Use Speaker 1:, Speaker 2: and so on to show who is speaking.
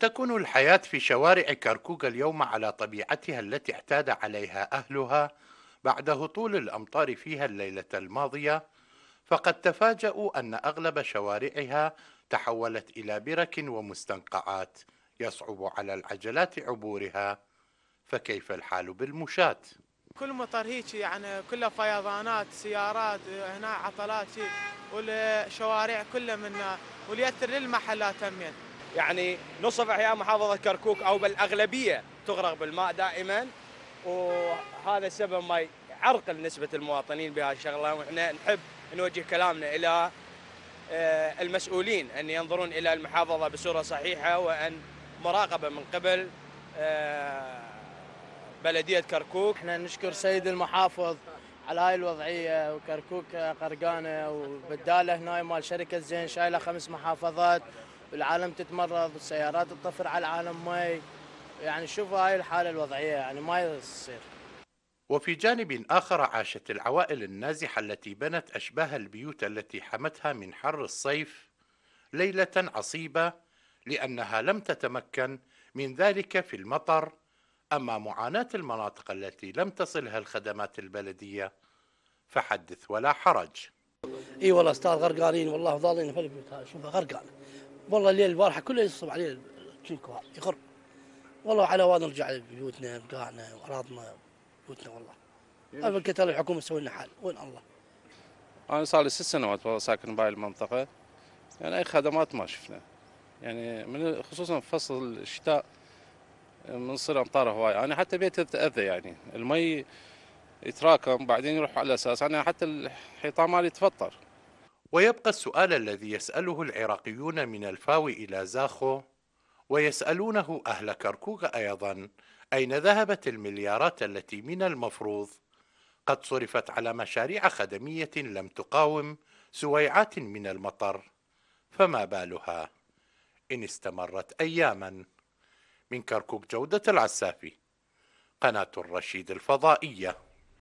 Speaker 1: تكن الحياة في شوارع كركوك اليوم على طبيعتها التي اعتاد عليها أهلها بعد هطول الأمطار فيها الليلة الماضية، فقد تفاجأوا أن أغلب شوارعها تحولت إلى برك ومستنقعات يصعب على العجلات عبورها، فكيف الحال بالمشاة؟
Speaker 2: كل مطر هيك يعني كلها فيضانات سيارات هنا عطلات والشوارع كلها منها واللي للمحلات همين يعني. يعني نصف احياء محافظه كركوك او بالاغلبيه تغرق بالماء دائما وهذا السبب ما يعرقل نسبه المواطنين بهذه الشغله واحنا نحب نوجه كلامنا الى آه، المسؤولين ان ينظرون الى المحافظه بصوره صحيحه وان مراقبه من قبل آه، بلديه كركوك احنا
Speaker 3: نشكر سيد المحافظ على هاي الوضعيه وكركوك قرقانه وبداله هنا مال شركه زين شايله خمس محافظات العالم تتمرض السيارات تطفر على العالم مي يعني شوف هاي الحالة الوضعية يعني ما تصير
Speaker 1: وفي جانب آخر عاشت العوائل النازحة التي بنت أشباه البيوت التي حمتها من حر الصيف ليلة عصيبة لأنها لم تتمكن من ذلك في المطر أما معاناة المناطق التي لم تصلها الخدمات البلدية فحدث ولا حرج اي والله استاذ
Speaker 4: غرقانين والله ضالين في البيوت شوف غرقانه والله الليل البارحه كله يصب عليه الكيكو يخر والله على وان نرجع لبيوتنا بقاعنا واراضنا بيوتنا والله ابدا كتر الحكومه تسوي لنا حال وين الله
Speaker 5: انا صار لي ست سنوات والله ساكن بهاي المنطقه يعني اي خدمات ما شفنا يعني من خصوصا فصل الشتاء من صير امطار هواي انا حتى بيتي تاذى يعني المي
Speaker 1: يتراكم بعدين يروح على اساس انا حتى الحيطان مالي تفطر ويبقى السؤال الذي يسأله العراقيون من الفاو إلى زاخو ويسألونه أهل كركوك أيضا أين ذهبت المليارات التي من المفروض قد صرفت على مشاريع خدمية لم تقاوم سويعات من المطر فما بالها إن استمرت أياما من كركوك جودة العسافي قناة الرشيد الفضائية